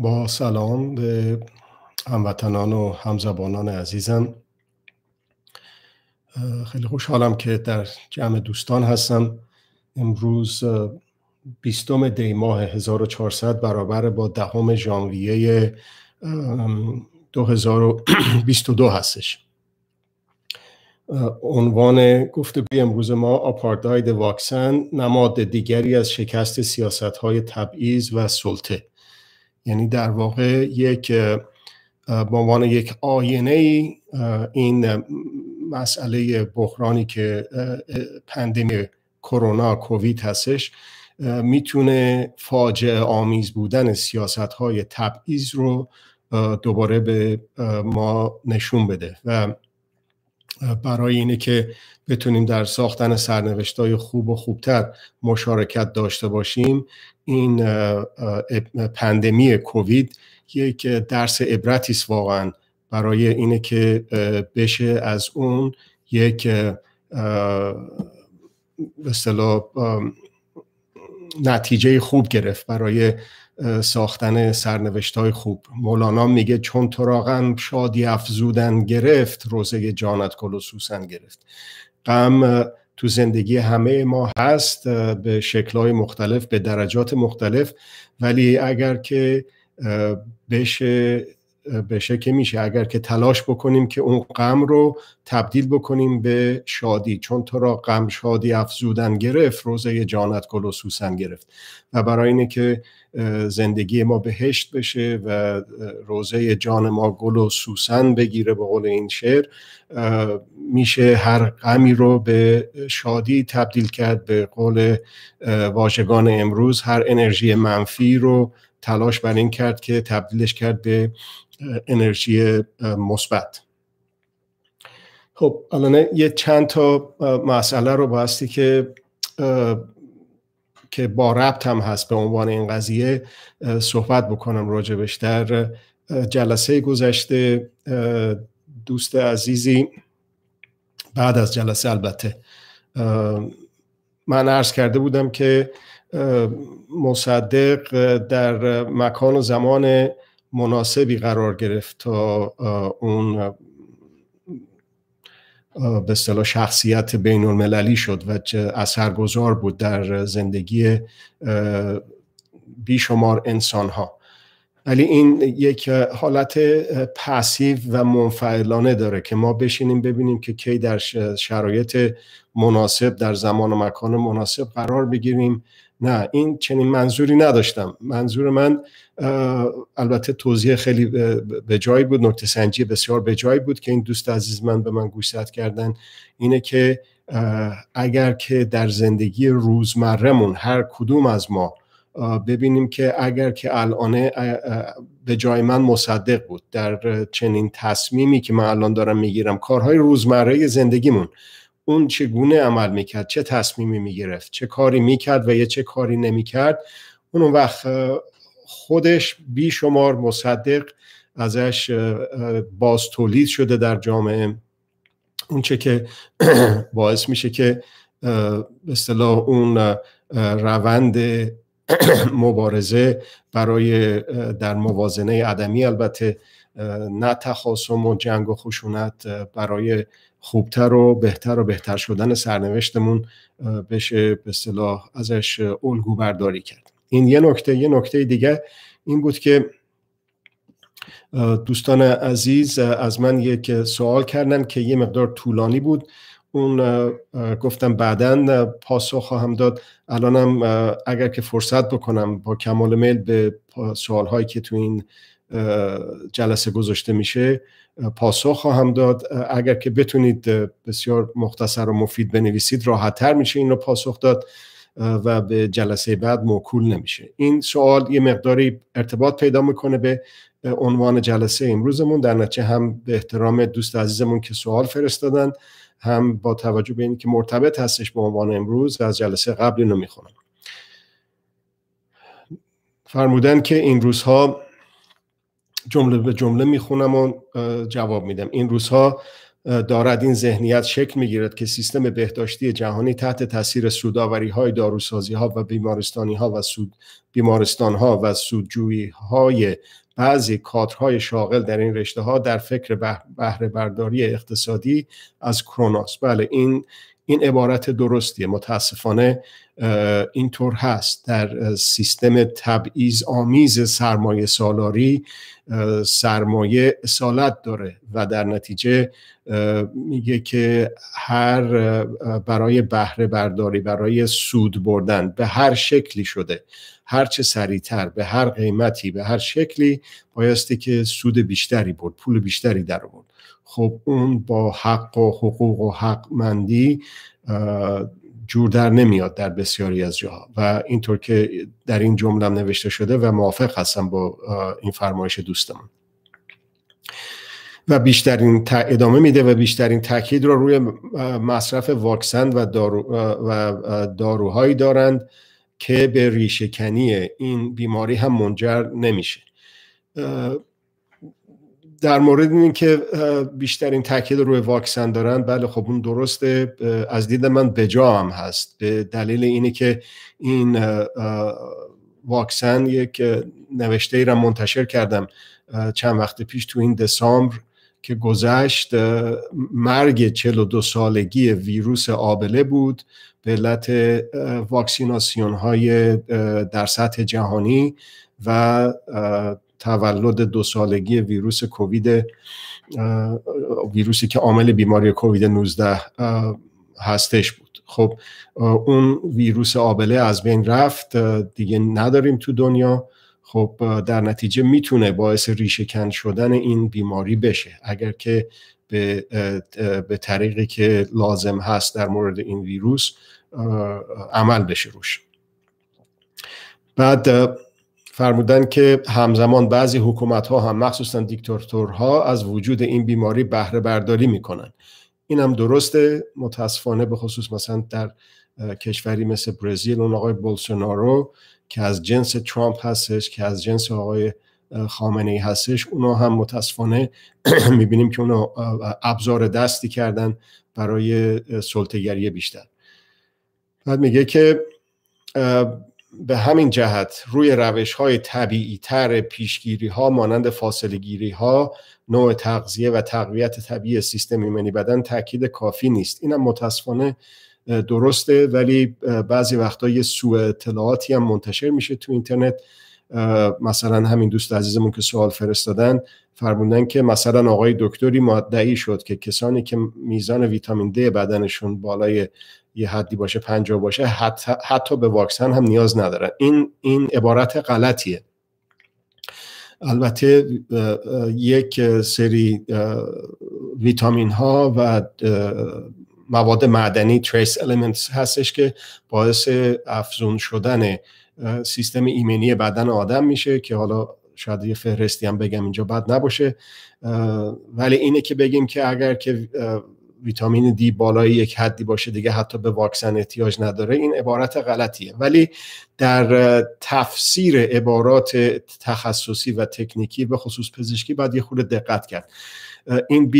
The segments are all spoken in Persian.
با سلام به هموطنان و همزبانان عزیزم خیلی خوشحالم که در جمع دوستان هستم امروز بیستم دی ماه 1400 برابر با دهم ژانویه 2022 هستش عنوان گفتگوی امروز ما آپارتاید واکسن نماد دیگری از شکست سیاست های تبعیض و سلطه یعنی در واقع یک به عنوان یک آینه این مسئله بحرانی که پندمی کرونا کووید هستش میتونه فاجعه آمیز بودن سیاست های تبعیض رو دوباره به ما نشون بده و برای اینه که بتونیم در ساختن های خوب و خوبتر مشارکت داشته باشیم این پندمی کووید یک درس عبرتی است واقعا برای اینه که بشه از اون یک به نتیجه خوب گرفت برای ساختن سرنوشت های خوب مولانا میگه چون تو را غم شادی افزودن گرفت روزه جانت کلوسوسن گرفت غم تو زندگی همه ما هست به شکلهای مختلف به درجات مختلف ولی اگر که بشه بشه که میشه اگر که تلاش بکنیم که اون غم رو تبدیل بکنیم به شادی چون تو را غم شادی افزودن گرفت روزه جانت گل و سوسن گرفت و برای اینه که زندگی ما بهشت بشه و روزه جان ما گل و سوسن بگیره به قول این شعر میشه هر غمی رو به شادی تبدیل کرد به قول واژگان امروز هر انرژی منفی رو تلاش بر این کرد که تبدیلش کرد به انرژی مثبت خب الان یه چند تا مسئله رو باستی که که با ربط هم هست به عنوان این قضیه صحبت بکنم راجبش در جلسه گذشته دوست عزیزی بعد از جلسه البته من عرض کرده بودم که مصدق در مکان و زمان مناسبی قرار گرفت تا اون به صلاح شخصیت بین المللی شد و اثرگذار بود در زندگی بیشمار انسان ها ولی این یک حالت پسیو و منفعلانه داره که ما بشینیم ببینیم که کی در شرایط مناسب در زمان و مکان مناسب قرار بگیریم نه این چنین منظوری نداشتم منظور من البته توضیح خیلی به جایی بود نکته سنجی بسیار به جایی بود که این دوست عزیز من به من گوشزد کردن اینه که اگر که در زندگی روزمرهمون هر کدوم از ما ببینیم که اگر که الان به جای من مصدق بود در چنین تصمیمی که من الان دارم میگیرم کارهای روزمره زندگیمون اون چگونه عمل میکرد چه تصمیمی میگرفت چه کاری میکرد و یه چه کاری نمیکرد اون وقت خودش بیشمار مصدق ازش باز تولید شده در جامعه اون چه که باعث میشه که به اصطلاح اون روند مبارزه برای در موازنه ادمی البته نه تخاصم و جنگ و خشونت برای خوبتر و بهتر و بهتر شدن سرنوشتمون بشه به صلاح ازش الگو برداری کرد این یه نکته یه نکته دیگه این بود که دوستان عزیز از من یک سوال کردن که یه مقدار طولانی بود اون گفتم بعدا پاسخ خواهم داد الانم اگر که فرصت بکنم با کمال میل به سوال هایی که تو این جلسه گذاشته میشه پاسخ خواهم داد اگر که بتونید بسیار مختصر و مفید بنویسید راحتتر میشه این رو پاسخ داد و به جلسه بعد موکول نمیشه این سوال یه مقداری ارتباط پیدا میکنه به عنوان جلسه امروزمون در نتیجه هم به احترام دوست عزیزمون که سوال فرستادن هم با توجه به اینکه مرتبط هستش به عنوان امروز و از جلسه قبل اینو میخونم فرمودن که این روزها جمله به جمله میخونم و جواب میدم این روزها دارد این ذهنیت شکل میگیرد که سیستم بهداشتی جهانی تحت تاثیر سوداوری های داروسازی ها و بیمارستانی ها و سود بیمارستان ها و سودجویی های بعضی کادرهای شاغل در این رشته ها در فکر بهره برداری اقتصادی از کروناس. بله این این عبارت درستیه متاسفانه اینطور هست در سیستم تبعیض آمیز سرمایه سالاری سرمایه اصالت داره و در نتیجه میگه که هر برای بهره برداری برای سود بردن به هر شکلی شده هر چه سریعتر به هر قیمتی به هر شکلی بایستی که سود بیشتری برد پول بیشتری در برد خب اون با حق و حقوق و حقمندی جور در نمیاد در بسیاری از جاها و اینطور که در این جمله نوشته شده و موافق هستم با این فرمایش دوستمون و بیشترین ادامه میده و بیشترین تاکید رو روی مصرف واکسن و, دارو و داروهایی دارند که به ریشه کنی این بیماری هم منجر نمیشه در مورد این که بیشترین تاکید روی واکسن دارن بله خب اون درسته از دید من جا هم هست به دلیل اینه که این واکسن یک نوشته ای را منتشر کردم چند وقت پیش تو این دسامبر که گذشت مرگ 42 سالگی ویروس آبله بود به علت واکسیناسیون های در سطح جهانی و تولد دو سالگی ویروس کووید ویروسی که عامل بیماری کووید 19 هستش بود خب اون ویروس آبله از بین رفت دیگه نداریم تو دنیا خب در نتیجه میتونه باعث ریشه شدن این بیماری بشه اگر که به, به طریقی که لازم هست در مورد این ویروس عمل بشه روش بعد فرمودن که همزمان بعضی حکومت ها هم مخصوصا دیکتاتورها از وجود این بیماری بهره برداری میکنن این هم درسته متاسفانه به خصوص مثلا در کشوری مثل برزیل اون آقای بولسونارو که از جنس ترامپ هستش که از جنس آقای خامنه ای هستش اونا هم متاسفانه میبینیم که اونا ابزار دستی کردن برای سلطگری بیشتر بعد میگه که به همین جهت روی روش های طبیعی تر پیشگیری ها مانند فاصله گیری ها نوع تغذیه و تقویت طبیعی سیستم ایمنی بدن تاکید کافی نیست اینم متاسفانه درسته ولی بعضی وقتا یه سوء اطلاعاتی هم منتشر میشه تو اینترنت مثلا همین دوست عزیزمون که سوال فرستادن فرمودن که مثلا آقای دکتری مدعی شد که کسانی که میزان ویتامین د بدنشون بالای یه حدی باشه 50 باشه حتی, حتی به واکسن هم نیاز ندارن این این عبارت غلطیه البته یک سری ویتامین ها و مواد معدنی تریس elements هستش که باعث افزون شدن سیستم ایمنی بدن آدم میشه که حالا شاید یه فهرستی هم بگم اینجا بد نباشه ولی اینه که بگیم که اگر که ویتامین دی بالای یک حدی باشه دیگه حتی به واکسن احتیاج نداره این عبارت غلطیه ولی در تفسیر عبارات تخصصی و تکنیکی به خصوص پزشکی باید یه خود دقت کرد این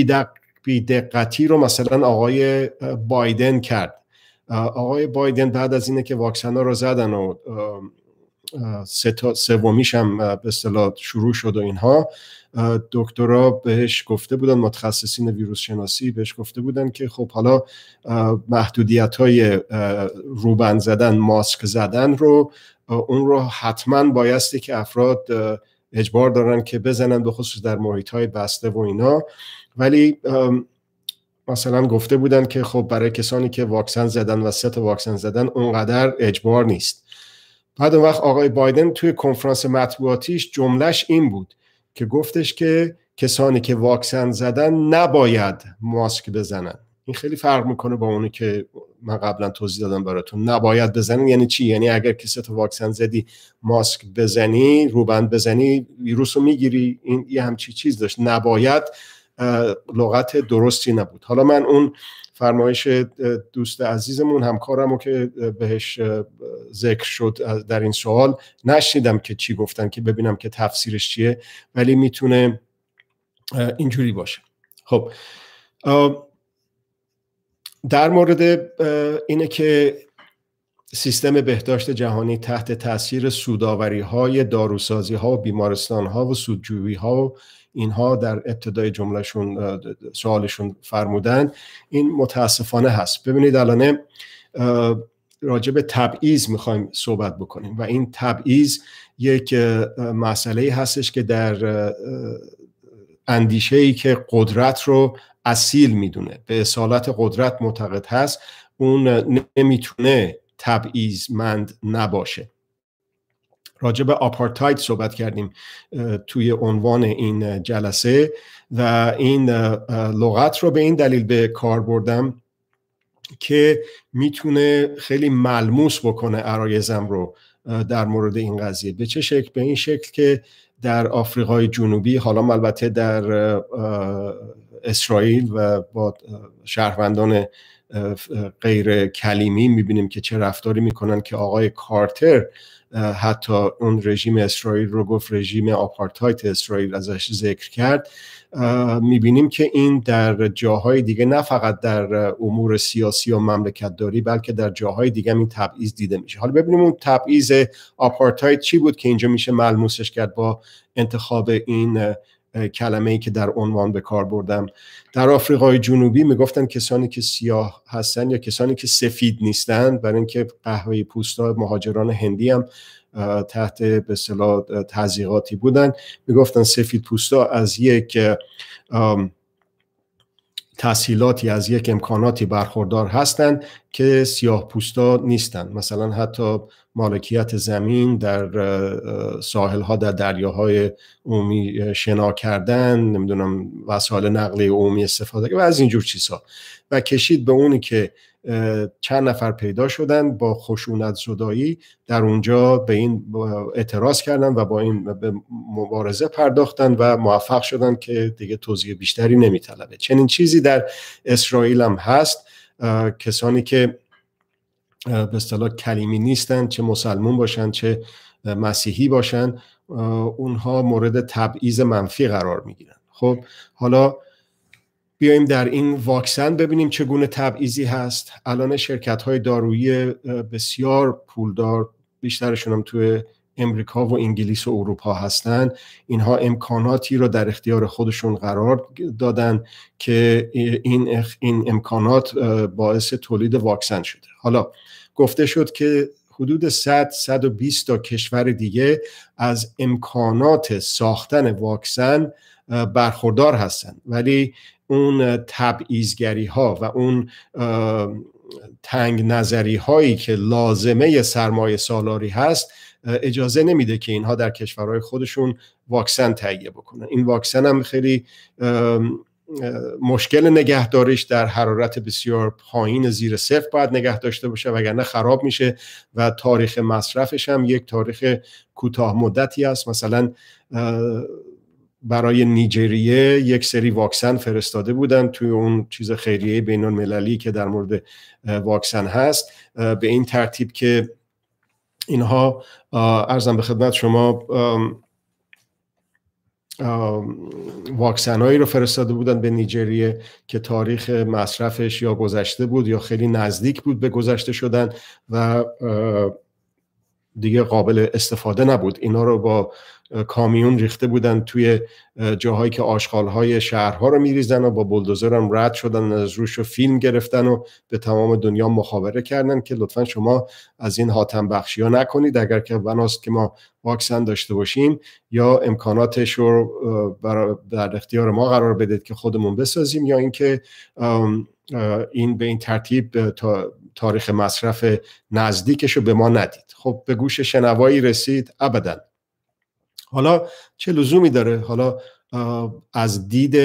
بیدقتی رو مثلا آقای بایدن کرد آقای بایدن بعد از اینه که واکسن ها رو زدن و سه سومیش هم به اصطلاح شروع شد و اینها دکترا بهش گفته بودن متخصصین ویروس شناسی بهش گفته بودن که خب حالا محدودیت های روبن زدن ماسک زدن رو اون رو حتما بایستی که افراد اجبار دارن که بزنن به خصوص در محیط های بسته و اینا ولی مثلا گفته بودن که خب برای کسانی که واکسن زدن و سه واکسن زدن اونقدر اجبار نیست بعد اون وقت آقای بایدن توی کنفرانس مطبوعاتیش جملهش این بود که گفتش که کسانی که واکسن زدن نباید ماسک بزنن این خیلی فرق میکنه با اونی که من قبلا توضیح دادم براتون نباید بزنن یعنی چی یعنی اگر کسی تو واکسن زدی ماسک بزنی روبند بزنی ویروس رو میگیری این یه همچی چیز داشت نباید لغت درستی نبود حالا من اون فرمایش دوست عزیزمون همکارمو که بهش ذکر شد در این سوال نشنیدم که چی گفتن که ببینم که تفسیرش چیه ولی میتونه اینجوری باشه خب در مورد اینه که سیستم بهداشت جهانی تحت تاثیر سوداوری های داروسازی ها و بیمارستان ها و سودجویی ها و اینها در ابتدای جملهشون سوالشون فرمودن این متاسفانه هست ببینید الان راجع به تبعیض میخوایم صحبت بکنیم و این تبعیض یک مسئله هستش که در اندیشه ای که قدرت رو اصیل میدونه به اصالت قدرت معتقد هست اون نمیتونه تبعیض مند نباشه راجع به آپارتاید صحبت کردیم توی عنوان این جلسه و این لغت رو به این دلیل به کار بردم که میتونه خیلی ملموس بکنه عرایزم رو در مورد این قضیه به چه شکل به این شکل که در آفریقای جنوبی حالا البته در اسرائیل و با شهروندان غیر کلیمی میبینیم که چه رفتاری میکنن که آقای کارتر حتی اون رژیم اسرائیل رو گفت رژیم آپارتایت اسرائیل ازش ذکر کرد میبینیم که این در جاهای دیگه نه فقط در امور سیاسی و مملکت داری بلکه در جاهای دیگه این تبعیض دیده میشه حالا ببینیم اون تبعیض آپارتایت چی بود که اینجا میشه ملموسش کرد با انتخاب این کلمه ای که در عنوان به کار بردم در آفریقای جنوبی میگفتن کسانی که سیاه هستن یا کسانی که سفید نیستند برای اینکه قهوه پوستا مهاجران هندی هم تحت به اصطلاح تزیقاتی بودن میگفتن سفید پوستا از یک تحصیلاتی از یک امکاناتی برخوردار هستند که سیاه پوستا نیستن مثلا حتی مالکیت زمین در ساحل ها در دریاهای عمومی شنا کردن نمیدونم وسایل نقلیه عمومی استفاده و از اینجور چیزها و کشید به اونی که چند نفر پیدا شدن با خشونت زدایی در اونجا به این اعتراض کردن و با این به مبارزه پرداختن و موفق شدن که دیگه توضیح بیشتری نمیطلبه چنین چیزی در اسرائیل هم هست کسانی که به اصطلاح کلیمی نیستن چه مسلمون باشن چه مسیحی باشن اونها مورد تبعیض منفی قرار میگیرن خب حالا بیایم در این واکسن ببینیم چگونه تبعیضی هست الان شرکت های دارویی بسیار پولدار بیشترشون هم توی امریکا و انگلیس و اروپا هستند اینها امکاناتی را در اختیار خودشون قرار دادن که این, این امکانات باعث تولید واکسن شده حالا گفته شد که حدود 100 120 تا کشور دیگه از امکانات ساختن واکسن برخوردار هستند ولی اون تبعیزگری ها و اون تنگ نظری هایی که لازمه سرمایه سالاری هست اجازه نمیده که اینها در کشورهای خودشون واکسن تهیه بکنن این واکسن هم خیلی مشکل نگهداریش در حرارت بسیار پایین زیر صفر باید نگه داشته باشه وگرنه خراب میشه و تاریخ مصرفش هم یک تاریخ کوتاه مدتی است مثلا برای نیجریه یک سری واکسن فرستاده بودن توی اون چیز خیریه بین المللی که در مورد واکسن هست به این ترتیب که اینها ارزم به خدمت شما واکسن هایی رو فرستاده بودن به نیجریه که تاریخ مصرفش یا گذشته بود یا خیلی نزدیک بود به گذشته شدن و دیگه قابل استفاده نبود اینا رو با کامیون ریخته بودن توی جاهایی که آشغالهای شهرها رو میریزن و با بلدوزر هم رد شدن از روش و فیلم گرفتن و به تمام دنیا مخابره کردن که لطفا شما از این حاتم بخشی ها نکنید اگر که بناست که ما واکسن داشته باشیم یا امکاناتش رو در اختیار ما قرار بدید که خودمون بسازیم یا اینکه این به این ترتیب تاریخ مصرف نزدیکش رو به ما ندید خب به گوش شنوایی رسید ابدا حالا چه لزومی داره حالا از دید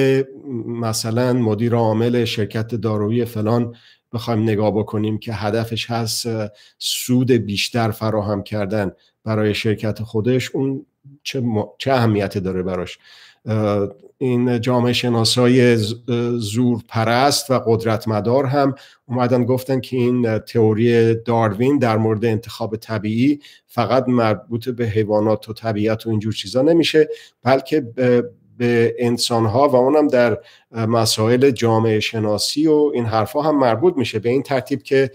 مثلا مدیر عامل شرکت دارویی فلان بخوایم نگاه بکنیم که هدفش هست سود بیشتر فراهم کردن برای شرکت خودش اون چه, چه اهمیتی داره براش این جامعه شناسای پرست و قدرتمدار هم اومدن گفتن که این تئوری داروین در مورد انتخاب طبیعی فقط مربوط به حیوانات و طبیعت و اینجور چیزا نمیشه بلکه به انسان ها و اونم در مسائل جامعه شناسی و این حرفها هم مربوط میشه به این ترتیب که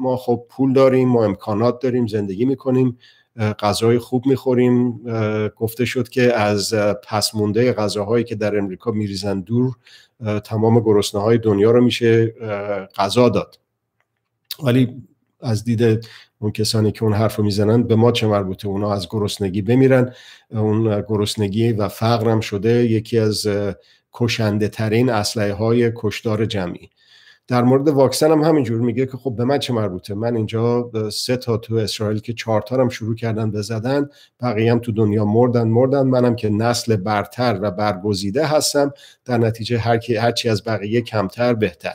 ما خب پول داریم ما امکانات داریم زندگی میکنیم غذای خوب میخوریم گفته شد که از پس مونده غذاهایی که در امریکا میریزن دور تمام گرسنه های دنیا رو میشه غذا داد ولی از دید اون کسانی که اون حرف رو میزنن به ما چه مربوطه اونا از گرسنگی بمیرن اون گرسنگی و فقرم شده یکی از کشنده ترین اسلحه های کشدار جمعی در مورد واکسن هم همینجور میگه که خب به من چه مربوطه من اینجا سه تا تو اسرائیل که چهار تا هم شروع کردن به زدن بقیه هم تو دنیا مردن مردن منم که نسل برتر و برگزیده هستم در نتیجه هر کی هرچی از بقیه کمتر بهتر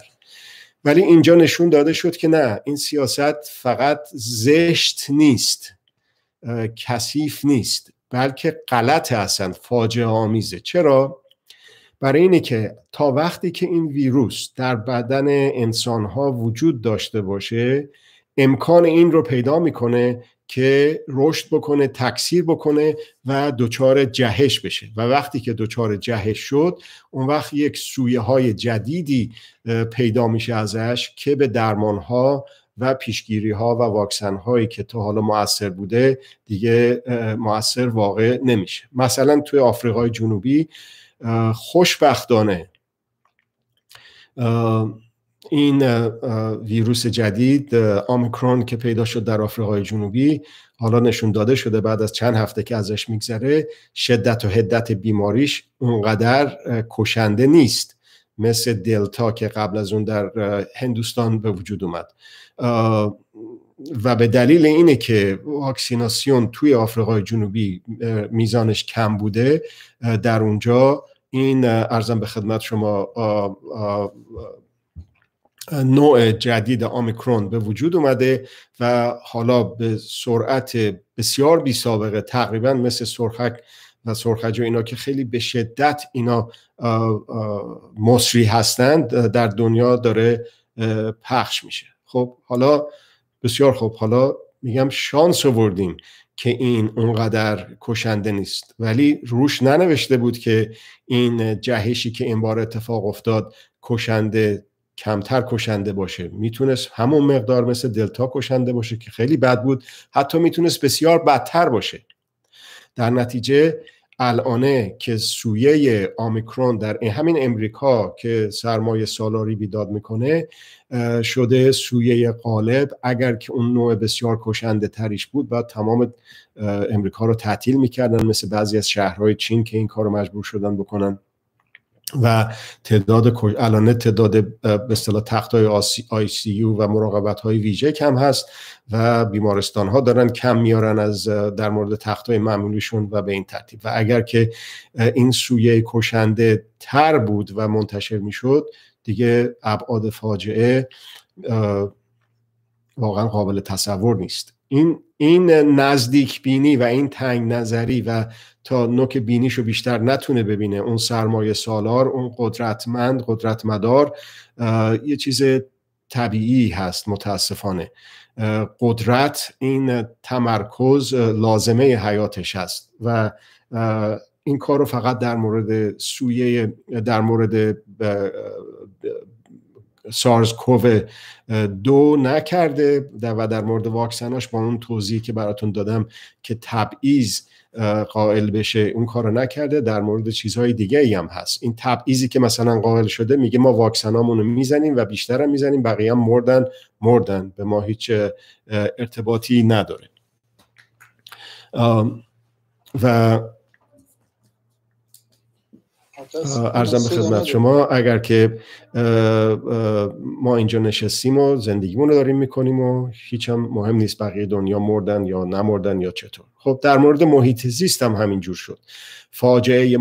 ولی اینجا نشون داده شد که نه این سیاست فقط زشت نیست کثیف نیست بلکه غلط هستن فاجعه آمیزه چرا برای اینه که تا وقتی که این ویروس در بدن انسانها وجود داشته باشه امکان این رو پیدا میکنه که رشد بکنه تکثیر بکنه و دچار جهش بشه و وقتی که دچار جهش شد اون وقت یک سویه های جدیدی پیدا میشه ازش که به درمان ها و پیشگیری ها و واکسن هایی که تا حالا موثر بوده دیگه موثر واقع نمیشه مثلا توی آفریقای جنوبی خوشبختانه این ویروس جدید آمیکرون که پیدا شد در آفریقای جنوبی حالا نشون داده شده بعد از چند هفته که ازش میگذره شدت و حدت بیماریش اونقدر کشنده نیست مثل دلتا که قبل از اون در هندوستان به وجود اومد و به دلیل اینه که واکسیناسیون توی آفریقای جنوبی میزانش کم بوده در اونجا این ارزم به خدمت شما نوع جدید آمیکرون به وجود اومده و حالا به سرعت بسیار بی سابقه تقریبا مثل سرخک و سرخج و اینا که خیلی به شدت اینا مصری هستند در دنیا داره پخش میشه خب حالا بسیار خب حالا میگم شانس آوردیم که این اونقدر کشنده نیست ولی روش ننوشته بود که این جهشی که این بار اتفاق افتاد کشنده کمتر کشنده باشه میتونست همون مقدار مثل دلتا کشنده باشه که خیلی بد بود حتی میتونست بسیار بدتر باشه در نتیجه الانه که سویه آمیکرون در همین امریکا که سرمایه سالاری بیداد میکنه شده سویه قالب اگر که اون نوع بسیار کشنده تریش بود و تمام امریکا رو تعطیل میکردن مثل بعضی از شهرهای چین که این کار رو مجبور شدن بکنن و تعداد الان تعداد به اصطلاح تخت های آی سی یو و مراقبت های ویژه کم هست و بیمارستان ها دارن کم میارن از در مورد تخت های معمولیشون و به این ترتیب و اگر که این سویه کشنده تر بود و منتشر میشد دیگه ابعاد فاجعه واقعا قابل تصور نیست این این نزدیک بینی و این تنگ نظری و تا نوک رو بیشتر نتونه ببینه اون سرمایه سالار اون قدرتمند قدرتمدار یه چیز طبیعی هست متاسفانه قدرت این تمرکز لازمه حیاتش هست و این کار رو فقط در مورد سویه در مورد سارز کوو دو نکرده و در مورد واکسناش با اون توضیحی که براتون دادم که تبعیض قائل بشه اون کار نکرده در مورد چیزهای دیگه هم هست این تبعیضی که مثلا قائل شده میگه ما واکسنامون رو میزنیم و بیشتر هم میزنیم بقیه هم مردن مردن به ما هیچ ارتباطی نداره و ارزم به خدمت شما اگر که ما اینجا نشستیم و زندگیمون رو داریم میکنیم و هیچ هم مهم نیست بقیه دنیا مردن یا نمردن یا چطور خب در مورد محیط زیست هم همینجور شد فاجعه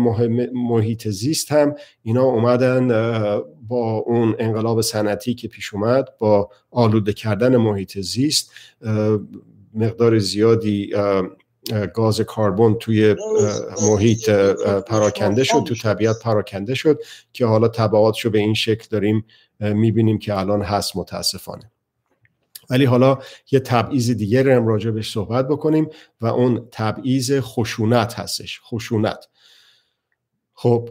محیط زیست هم اینا اومدن با اون انقلاب صنعتی که پیش اومد با آلوده کردن محیط زیست مقدار زیادی گاز کربن توی محیط پراکنده شد تو طبیعت پراکنده شد که حالا تبعاتش رو به این شکل داریم میبینیم که الان هست متاسفانه ولی حالا یه تبعیض دیگر هم راجع بهش صحبت بکنیم و اون تبعیض خشونت هستش خشونت خب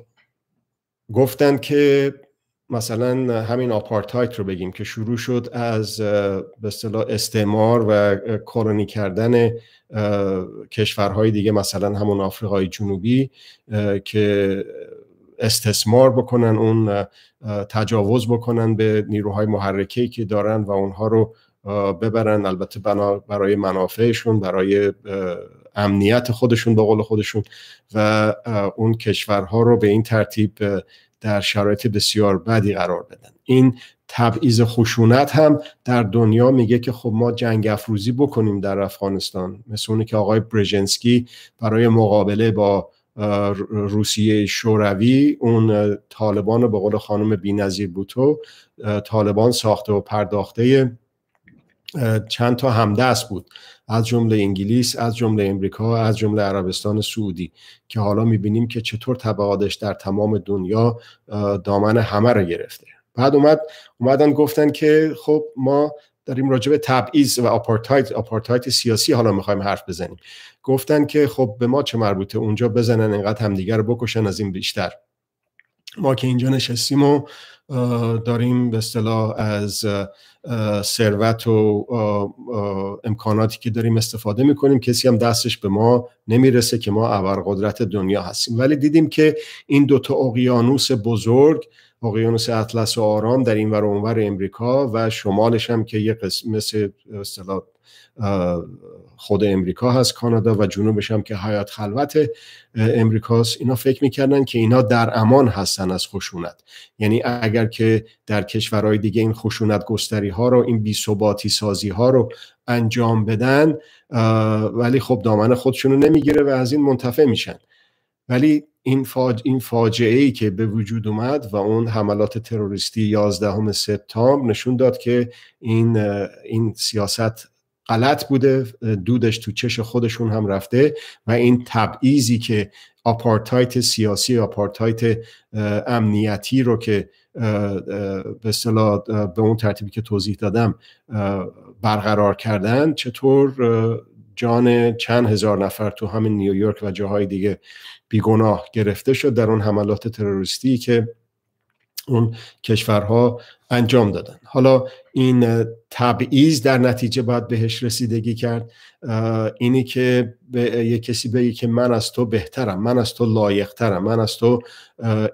گفتن که مثلا همین آپارتایت رو بگیم که شروع شد از به اصطلاح استعمار و کلونی کردن کشورهای دیگه مثلا همون آفریقای جنوبی که استثمار بکنن اون تجاوز بکنن به نیروهای محرکه که دارن و اونها رو ببرن البته برای منافعشون برای امنیت خودشون به قول خودشون و اون کشورها رو به این ترتیب در شرایط بسیار بدی قرار بدن این تبعیض خشونت هم در دنیا میگه که خب ما جنگ افروزی بکنیم در افغانستان مثل اونی که آقای برژنسکی برای مقابله با روسیه شوروی اون طالبان به قول خانم بینظیر بوتو طالبان ساخته و پرداخته چند تا همدست بود از جمله انگلیس از جمله امریکا از جمله عربستان سعودی که حالا میبینیم که چطور تبعادش در تمام دنیا دامن همه رو گرفته بعد اومد اومدن گفتن که خب ما داریم راجع به تبعیض و آپارتایت آپارتاید سیاسی حالا میخوایم حرف بزنیم گفتن که خب به ما چه مربوطه اونجا بزنن اینقدر همدیگر رو بکشن از این بیشتر ما که اینجا نشستیم و داریم به اصطلاح از ثروت و امکاناتی که داریم استفاده میکنیم کسی هم دستش به ما نمیرسه که ما قدرت دنیا هستیم ولی دیدیم که این دوتا اقیانوس بزرگ اقیانوس اطلس و آرام در این ور اونور امریکا و شمالش هم که یه قسم مثل خود امریکا هست کانادا و جنوبش هم که حیات خلوت امریکاست اینا فکر میکردن که اینا در امان هستن از خشونت یعنی اگر که در کشورهای دیگه این خشونت گستری ها رو این بیثباتی سازی ها رو انجام بدن ولی خب دامن خودشونو نمیگیره و از این منتفع میشن ولی این, فاج... این فاجعه ای که به وجود اومد و اون حملات تروریستی 11 سپتامبر نشون داد که این این سیاست غلط بوده دودش تو چش خودشون هم رفته و این تبعیزی که آپارتایت سیاسی آپارتایت امنیتی رو که به اصطلاح به اون ترتیبی که توضیح دادم برقرار کردن چطور جان چند هزار نفر تو همین نیویورک و جاهای دیگه بیگناه گرفته شد در اون حملات تروریستی که اون کشورها انجام دادن حالا این تبعیض در نتیجه باید بهش رسیدگی کرد اینی که به یه کسی بگی که من از تو بهترم من از تو لایقترم من از تو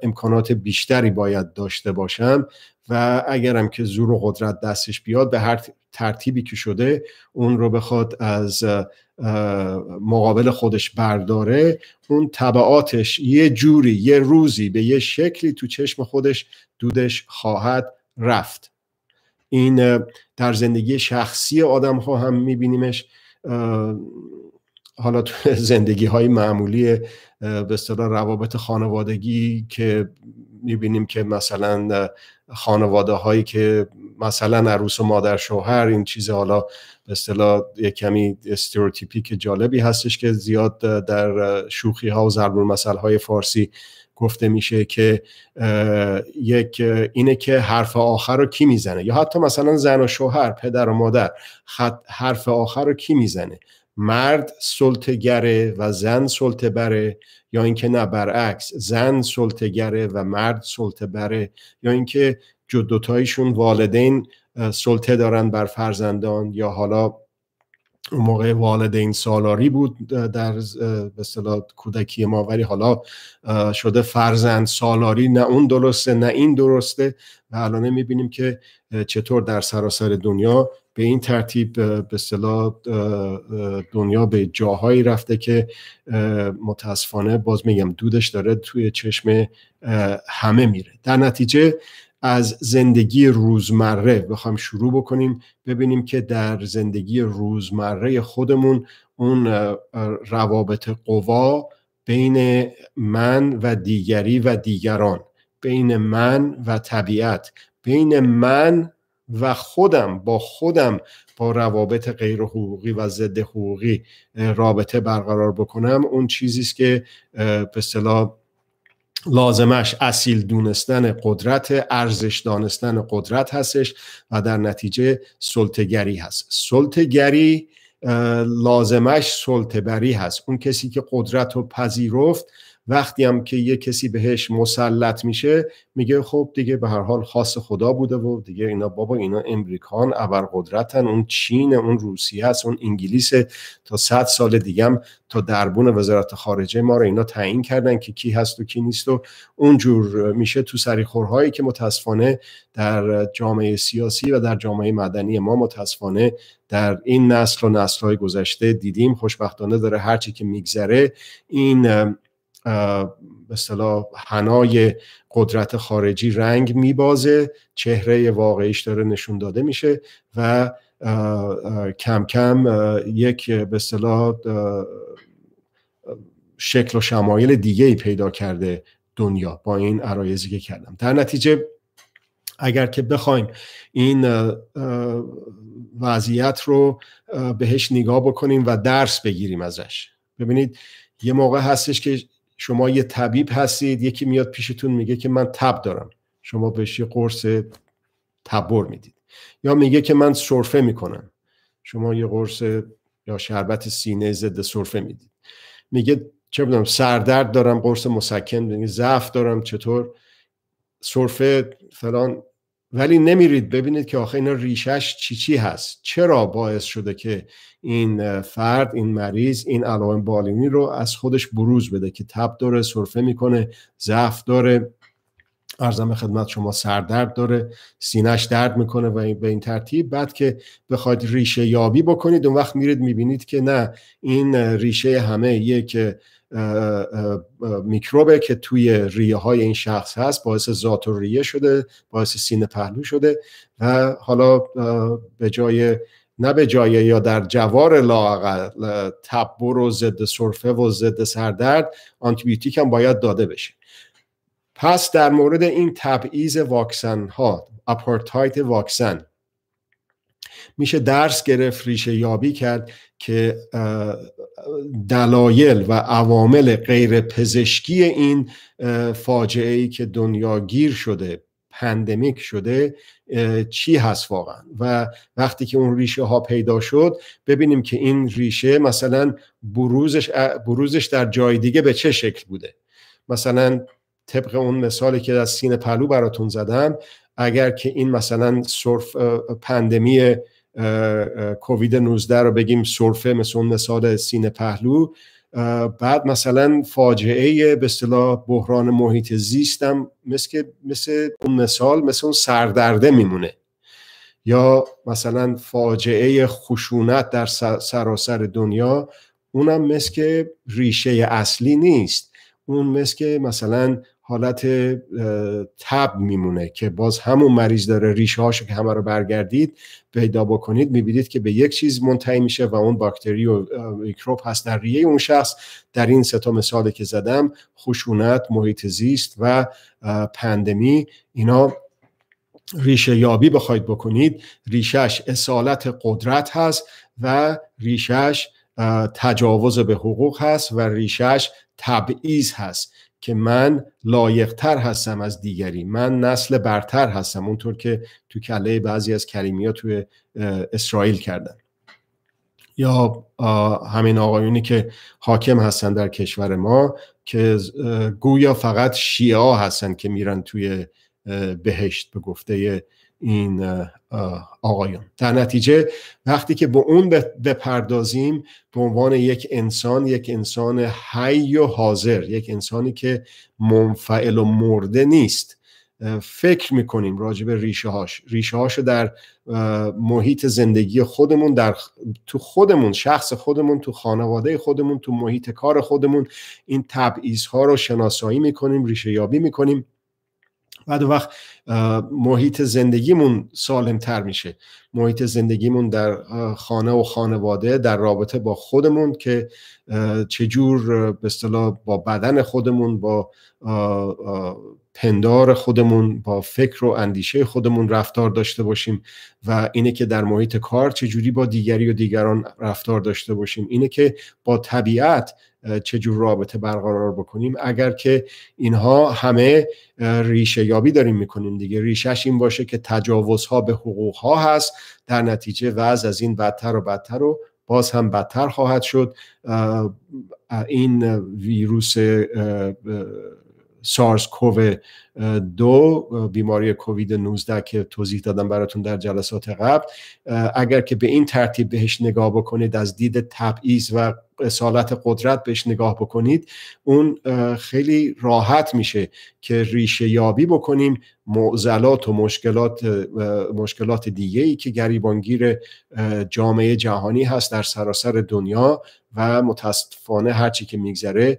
امکانات بیشتری باید داشته باشم و اگرم که زور و قدرت دستش بیاد به هر ترتیبی که شده اون رو بخواد از مقابل خودش برداره اون طبعاتش یه جوری یه روزی به یه شکلی تو چشم خودش دودش خواهد رفت این در زندگی شخصی آدم ها هم میبینیمش حالا تو زندگی های معمولی به اصطلاح روابط خانوادگی که میبینیم که مثلا خانواده هایی که مثلا عروس و مادر شوهر این چیز حالا به اصطلاح یه کمی استریوتیپی که جالبی هستش که زیاد در شوخی ها و ضرب المثل های فارسی گفته میشه که یک اینه که حرف آخر رو کی میزنه یا حتی مثلا زن و شوهر پدر و مادر حرف آخر رو کی میزنه مرد سلطه گره و زن سلطه بره یا اینکه نه برعکس زن گره و مرد سلطه بره یا اینکه جدوتایشون والدین سلطه دارن بر فرزندان یا حالا اون موقع والدین سالاری بود در به کودکی ما ولی حالا شده فرزند سالاری نه اون درسته نه این درسته و الانه میبینیم که چطور در سراسر دنیا به این ترتیب به دنیا به جاهایی رفته که متاسفانه باز میگم دودش داره توی چشم همه میره در نتیجه از زندگی روزمره بخوام شروع بکنیم ببینیم که در زندگی روزمره خودمون اون روابط قوا بین من و دیگری و دیگران بین من و طبیعت بین من و خودم با خودم با روابط غیر حقوقی و ضد حقوقی رابطه برقرار بکنم اون چیزی است که به اصطلاح لازمش اصیل دونستن قدرت ارزش دانستن قدرت هستش و در نتیجه سلطگری هست سلطگری لازمش سلطبری هست اون کسی که قدرت رو پذیرفت وقتی هم که یه کسی بهش مسلط میشه میگه خب دیگه به هر حال خاص خدا بوده و دیگه اینا بابا اینا امریکان ابرقدرتن اون چین اون روسیه است اون انگلیس تا صد سال دیگه هم تا دربون وزارت خارجه ما رو اینا تعیین کردن که کی هست و کی نیست و اونجور میشه تو سریخورهایی که متاسفانه در جامعه سیاسی و در جامعه مدنی ما متاسفانه در این نسل و نسلهای گذشته دیدیم خوشبختانه داره هرچی که میگذره این به هنای قدرت خارجی رنگ میبازه چهره واقعیش داره نشون داده میشه و کم کم یک به شکل و شمایل دیگه ای پیدا کرده دنیا با این عرایزی که کردم در نتیجه اگر که بخوایم این وضعیت رو بهش نگاه بکنیم و درس بگیریم ازش ببینید یه موقع هستش که شما یه طبیب هستید یکی میاد پیشتون میگه که من تب دارم شما بهش یه قرص تبر میدید یا میگه که من سرفه میکنم شما یه قرص یا شربت سینه ضد سرفه میدید میگه چه بدونم سردرد دارم قرص مسکن ضعف دارم چطور سرفه فلان ولی نمیرید ببینید که آخه اینا ریشش چی چی هست چرا باعث شده که این فرد این مریض این علائم بالینی رو از خودش بروز بده که تب داره سرفه میکنه ضعف داره ارزم خدمت شما سردرد داره سینش درد میکنه و به این ترتیب بعد که بخواید ریشه یابی بکنید اون وقت میرید میبینید که نه این ریشه همه یک میکروبه که توی ریه های این شخص هست باعث ذات و ریه شده باعث سینه پهلو شده و حالا به جای نه به جای یا در جوار لاقل تبر و ضد سرفه و ضد سردرد آنتیبیوتیک هم باید داده بشه پس در مورد این تبعیض واکسن ها اپارتایت واکسن میشه درس گرفت ریشه یابی کرد که دلایل و عوامل غیر پزشکی این فاجعه ای که دنیا گیر شده پندمیک شده چی هست واقعا و وقتی که اون ریشه ها پیدا شد ببینیم که این ریشه مثلا بروزش, بروزش در جای دیگه به چه شکل بوده مثلا طبق اون مثالی که از سینه پلو براتون زدم اگر که این مثلا صرف پندمی کووید 19 رو بگیم سرفه مثل اون مثال سینه پهلو بعد مثلا فاجعه به اصطلاح بحران محیط زیستم مثل مثل اون مثال مثل اون سردرده میمونه یا مثلا فاجعه خشونت در سراسر دنیا اونم مثل ریشه اصلی نیست اون مثل مثلا حالت تب میمونه که باز همون مریض داره ریشه هاشو که همه رو برگردید پیدا بکنید میبینید که به یک چیز منتهی میشه و اون باکتری و میکروب هست در ریه اون شخص در این سه تا مثالی که زدم خشونت محیط زیست و پندمی اینا ریشه یابی بخواید بکنید ریشش اصالت قدرت هست و ریشش تجاوز به حقوق هست و ریشش تبعیض هست که من لایقتر هستم از دیگری من نسل برتر هستم اونطور که تو کله بعضی از کریمیا توی اسرائیل کردن یا همین آقایونی که حاکم هستن در کشور ما که گویا فقط شیعه هستن که میرن توی بهشت به گفته این آقایان در نتیجه وقتی که به اون بپردازیم به عنوان یک انسان یک انسان حی و حاضر یک انسانی که منفعل و مرده نیست فکر میکنیم راجع به ریشه هاش ریشه هاشو در محیط زندگی خودمون در تو خودمون شخص خودمون تو خانواده خودمون تو محیط کار خودمون این تبعیض ها رو شناسایی میکنیم ریشه یابی میکنیم بعد وقت محیط زندگیمون سالم تر میشه محیط زندگیمون در خانه و خانواده در رابطه با خودمون که چجور به اصطلاح با بدن خودمون با پندار خودمون با فکر و اندیشه خودمون رفتار داشته باشیم و اینه که در محیط کار چجوری با دیگری و دیگران رفتار داشته باشیم اینه که با طبیعت چجور رابطه برقرار بکنیم اگر که اینها همه ریشه یابی داریم میکنیم دیگه ریشهش این باشه که تجاوزها به حقوق ها هست در نتیجه وضع از این بدتر و بدتر و باز هم بدتر خواهد شد این ویروس سارس کوو دو بیماری کووید 19 که توضیح دادم براتون در جلسات قبل اگر که به این ترتیب بهش نگاه بکنید از دید تبعیض و اصالت قدرت بهش نگاه بکنید اون خیلی راحت میشه که ریشه یابی بکنیم معضلات و مشکلات مشکلات دیگه ای که گریبانگیر جامعه جهانی هست در سراسر دنیا و متاسفانه هرچی که میگذره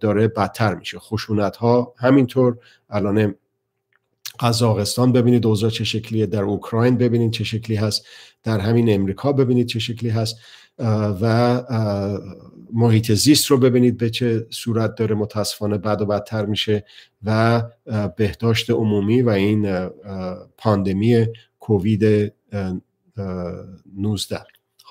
داره بدتر میشه خشونت ها همینطور الان قزاقستان ببینید اوزا چه شکلیه در اوکراین ببینید چه شکلی هست در همین امریکا ببینید چه شکلی هست و محیط زیست رو ببینید به چه صورت داره متاسفانه بد و بدتر میشه و بهداشت عمومی و این پاندمی کووید 19